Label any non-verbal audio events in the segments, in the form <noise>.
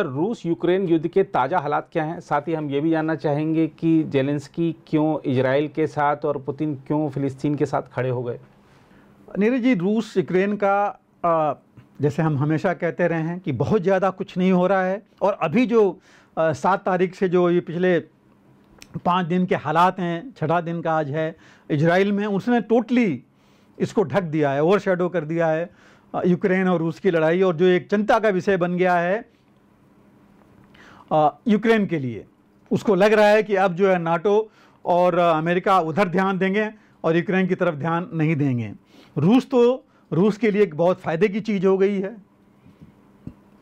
sir रूस Ukraine युद्ध के ताज़ा हालात क्या हैं साथ ही हम ये भी जानना चाहेंगे कि जेलेंस्की क्यों इजराइल के साथ और पुतिन क्यों फिलिस्तीन के साथ खड़े हो गए नीरज जी रूस यूक्रेन का आ, जैसे हम हमेशा कहते रहे हैं कि बहुत ज़्यादा कुछ नहीं हो रहा है और अभी जो सात तारीख से जो ये पिछले पाँच दिन के हालात हैं छठा दिन का आज है इजराइल में उसने टोटली इसको ढक दिया है ओवर शेडो कर दिया है यूक्रेन और रूस की लड़ाई और जो एक चिंता का विषय बन गया है यूक्रेन के लिए उसको लग रहा है कि अब जो है नाटो और अमेरिका उधर ध्यान देंगे और यूक्रेन की तरफ ध्यान नहीं देंगे रूस तो रूस के लिए एक बहुत फ़ायदे की चीज़ हो गई है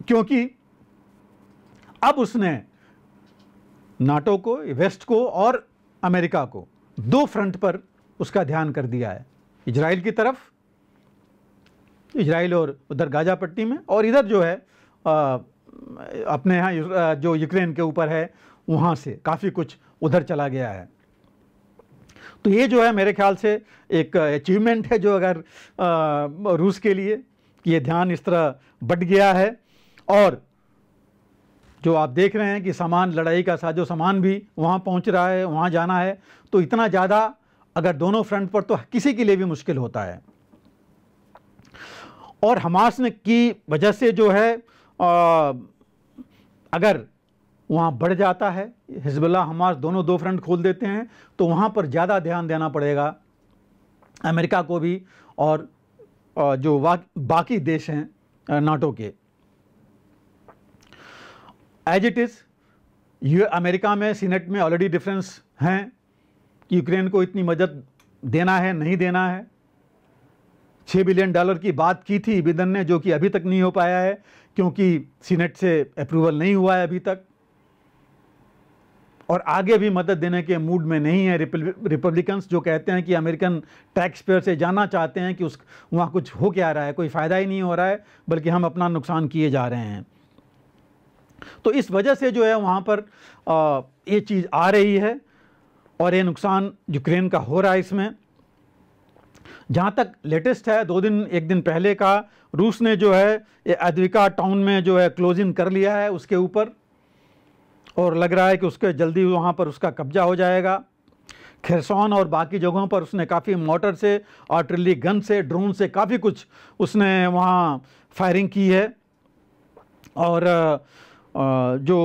क्योंकि अब उसने नाटो को वेस्ट को और अमेरिका को दो फ्रंट पर उसका ध्यान कर दिया है इजराइल की तरफ इजराइल और उधर गाजा पट्टी में और इधर जो है आ, अपने यहाँ जो यूक्रेन के ऊपर है वहाँ से काफ़ी कुछ उधर चला गया है तो ये जो है मेरे ख्याल से एक अचीवमेंट है जो अगर रूस के लिए कि ये ध्यान इस तरह बट गया है और जो आप देख रहे हैं कि सामान लड़ाई का साजो सामान भी वहाँ पहुँच रहा है वहाँ जाना है तो इतना ज़्यादा अगर दोनों फ्रंट पर तो किसी के लिए भी मुश्किल होता है और हमास ने की वजह से जो है अगर वहाँ बढ़ जाता है हिजबुल्ला हमास दोनों दो फ्रंट खोल देते हैं तो वहाँ पर ज़्यादा ध्यान देना पड़ेगा अमेरिका को भी और जो बाकी देश हैं नाटो के as it is U America में सीनेट में ऑलरेडी डिफरेंस हैं कि यूक्रेन को इतनी मदद देना है नहीं देना है छः बिलियन डॉलर की बात की थी बिदन ने जो कि अभी तक नहीं हो पाया है क्योंकि सीनेट से अप्रूवल नहीं हुआ है अभी तक और आगे भी मदद देने के मूड में नहीं है रिपब्लिकन्स जो कहते हैं कि अमेरिकन टैक्स पेयर से जाना चाहते हैं कि उस वहाँ कुछ हो क्या रहा है कोई फ़ायदा ही नहीं हो रहा है बल्कि हम अपना नुकसान किए जा रहे हैं तो इस वजह से जो है वहाँ पर आ, ये चीज़ आ रही है और ये नुकसान यूक्रेन का हो रहा है इसमें जहाँ तक लेटेस्ट है दो दिन एक दिन पहले का रूस ने जो है अद्विका टाउन में जो है क्लोजिंग कर लिया है उसके ऊपर और लग रहा है कि उसके जल्दी वहाँ पर उसका कब्जा हो जाएगा खेरसौन और बाकी जगहों पर उसने काफ़ी मोटर से ट्रिली गन से ड्रोन से काफ़ी कुछ उसने वहाँ फायरिंग की है और जो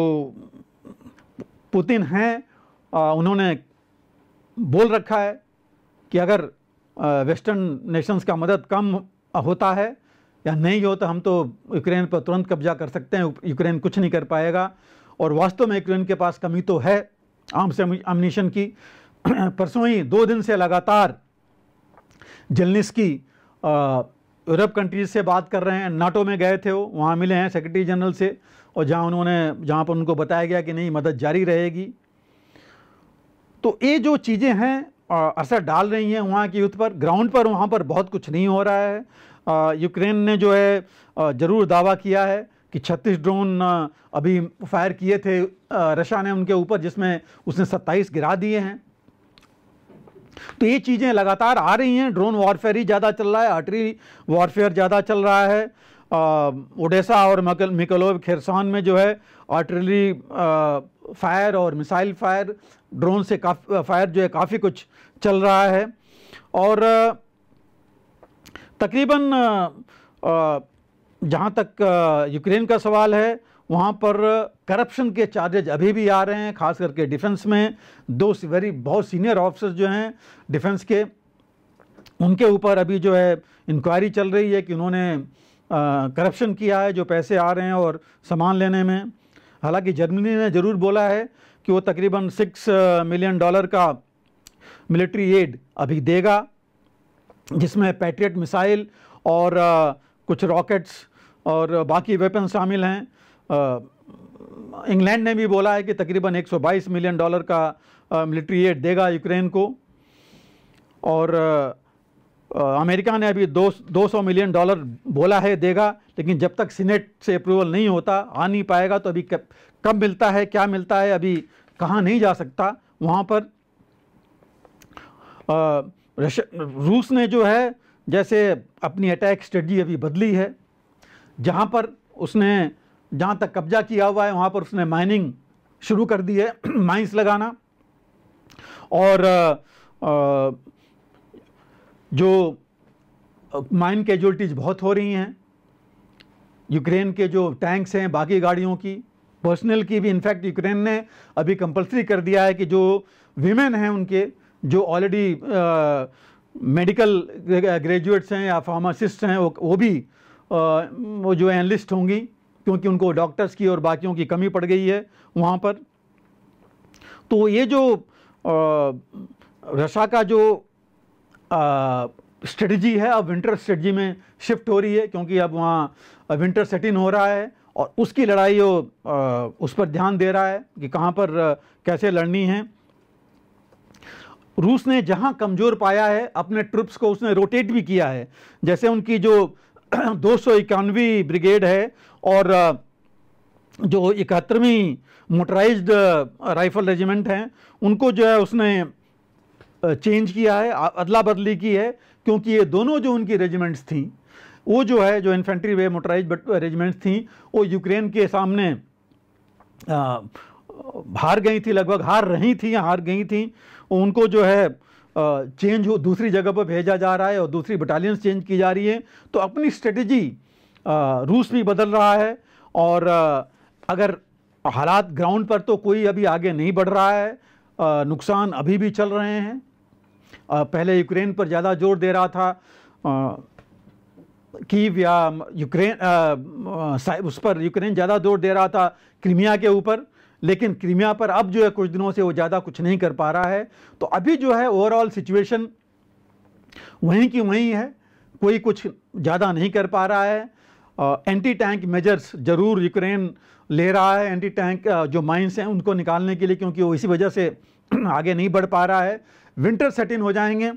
पुतिन हैं उन्होंने बोल रखा है कि अगर वेस्टर्न नेशंस का मदद कम होता है या नहीं हो तो हम तो यूक्रेन पर तुरंत कब्जा कर सकते हैं यूक्रेन कुछ नहीं कर पाएगा और वास्तव में यूक्रेन के पास कमी तो है आर्म्स एमनेशन की <clears throat> परसों ही दो दिन से लगातार जलनिस की यूरोप कंट्रीज से बात कर रहे हैं नाटो में गए थे वो वहाँ मिले हैं सेक्रेटरी जनरल से और जहाँ उन्होंने जहाँ पर उनको बताया गया कि नहीं मदद जारी रहेगी तो ये जो चीज़ें हैं असर डाल रही हैं वहाँ के युद्ध पर ग्राउंड पर वहाँ पर बहुत कुछ नहीं हो रहा है यूक्रेन ने जो है ज़रूर दावा किया है कि छत्तीस ड्रोन अभी फायर किए थे रशिया ने उनके ऊपर जिसमें उसने सत्ताईस गिरा दिए हैं तो ये चीज़ें लगातार आ रही हैं ड्रोन वॉरफेयर ही ज़्यादा चल रहा है आर्टरी वॉरफेयर ज़्यादा चल रहा है ओडेसा और मिकलोव खेरसान में जो है आर्टरी फायर और मिसाइल फायर ड्रोन से काफ़ी फायर जो है काफ़ी कुछ चल रहा है और तकरीबन जहाँ तक यूक्रेन का सवाल है वहाँ पर करप्शन के चार्जेज अभी भी आ रहे हैं खास करके डिफेंस में दो वेरी बहुत सीनियर ऑफिसर जो हैं डिफेंस के उनके ऊपर अभी जो है इंक्वायरी चल रही है कि उन्होंने करप्शन किया है जो पैसे आ रहे हैं और सामान लेने में हालांकि जर्मनी ने ज़रूर बोला है कि वो तकरीबन सिक्स मिलियन डॉलर का मिलिट्री एड अभी देगा जिसमें पैट्रियट मिसाइल और आ, uh, कुछ रॉकेट्स और बाकी वेपन शामिल हैं इंग्लैंड uh, ने भी बोला है कि तकरीबन 122 मिलियन डॉलर का मिलिट्री uh, एड देगा यूक्रेन को और आ, अमेरिका ने अभी दो दो सौ मिलियन डॉलर बोला है देगा लेकिन जब तक सीनेट से अप्रूवल नहीं होता आ नहीं पाएगा तो अभी कब मिलता है क्या मिलता है अभी कहाँ नहीं जा सकता वहाँ पर आ, रूस ने जो है जैसे अपनी अटैक स्ट्रेटी अभी बदली है जहाँ पर उसने जहाँ तक कब्जा किया हुआ है वहाँ पर उसने माइनिंग शुरू कर दी है <clears throat> माइंस लगाना और आ, आ, जो माइन कैजुअलिटीज़ बहुत हो रही हैं यूक्रेन के जो टैंक्स हैं बाकी गाड़ियों की पर्सनल की भी इनफैक्ट यूक्रेन ने अभी कंपलसरी कर दिया है कि जो वीमेन हैं उनके जो ऑलरेडी मेडिकल ग्रेजुएट्स हैं या फार्मासिस्ट हैं वो, वो भी आ, वो जो एनलिस्ट होंगी क्योंकि उनको डॉक्टर्स की और बाकियों की कमी पड़ गई है वहाँ पर तो ये जो रशा का जो स्ट्रेटजी है अब विंटर स्ट्रेटजी में शिफ्ट हो रही है क्योंकि अब वहाँ विंटर सेटिन हो रहा है और उसकी लड़ाई वो उस पर ध्यान दे रहा है कि कहाँ पर कैसे लड़नी है रूस ने जहाँ कमज़ोर पाया है अपने ट्रुप्स को उसने रोटेट भी किया है जैसे उनकी जो <clears throat> दो सौ इक्यानवे ब्रिगेड है और जो इकहत्तरवीं मोटराइज्ड राइफल रेजिमेंट हैं उनको जो है उसने चेंज किया है अदला बदली की है क्योंकि ये दोनों जो उनकी रेजिमेंट्स थी वो जो है जो इन्फेंट्री वे मोटराइज रेजिमेंट्स थी वो यूक्रेन के सामने हार गई थी लगभग हार रही थी हार गई थी उनको जो है चेंज हो दूसरी जगह पर भेजा जा रहा है और दूसरी बटालियंस चेंज की जा रही है तो अपनी स्ट्रेटजी रूस भी बदल रहा है और अगर हालात ग्राउंड पर तो कोई अभी आगे नहीं बढ़ रहा है नुकसान अभी भी चल रहे हैं पहले यूक्रेन पर ज़्यादा जोर दे रहा था कीव या यूक्रेन उस पर यूक्रेन ज़्यादा जोर दे रहा था क्रीमिया के ऊपर लेकिन क्रीमिया पर अब जो है कुछ दिनों से वो ज़्यादा कुछ नहीं कर पा रहा है तो अभी जो है ओवरऑल सिचुएशन वहीं की वहीं है कोई कुछ ज़्यादा नहीं कर पा रहा है एंटी टैंक मेजर्स ज़रूर यूक्रेन ले रहा है एंटी टैंक जो माइंस हैं उनको निकालने के लिए क्योंकि वो इसी वजह से <clears throat> आगे नहीं बढ़ पा रहा है विंटर सेटिन हो जाएंगे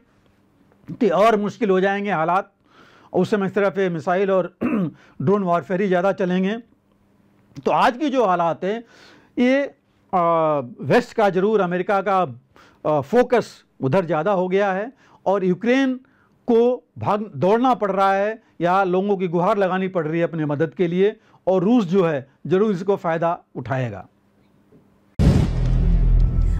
तो और मुश्किल हो जाएंगे हालात उस समय इस तरह पे मिसाइल और <clears throat> ड्रोन वारफेयर ही ज़्यादा चलेंगे तो आज की जो हालात हैं ये वेस्ट का ज़रूर अमेरिका का फोकस उधर ज़्यादा हो गया है और यूक्रेन को भाग दौड़ना पड़ रहा है या लोगों की गुहार लगानी पड़ रही है अपने मदद के लिए और रूस जो है ज़रूर इसको फ़ायदा उठाएगा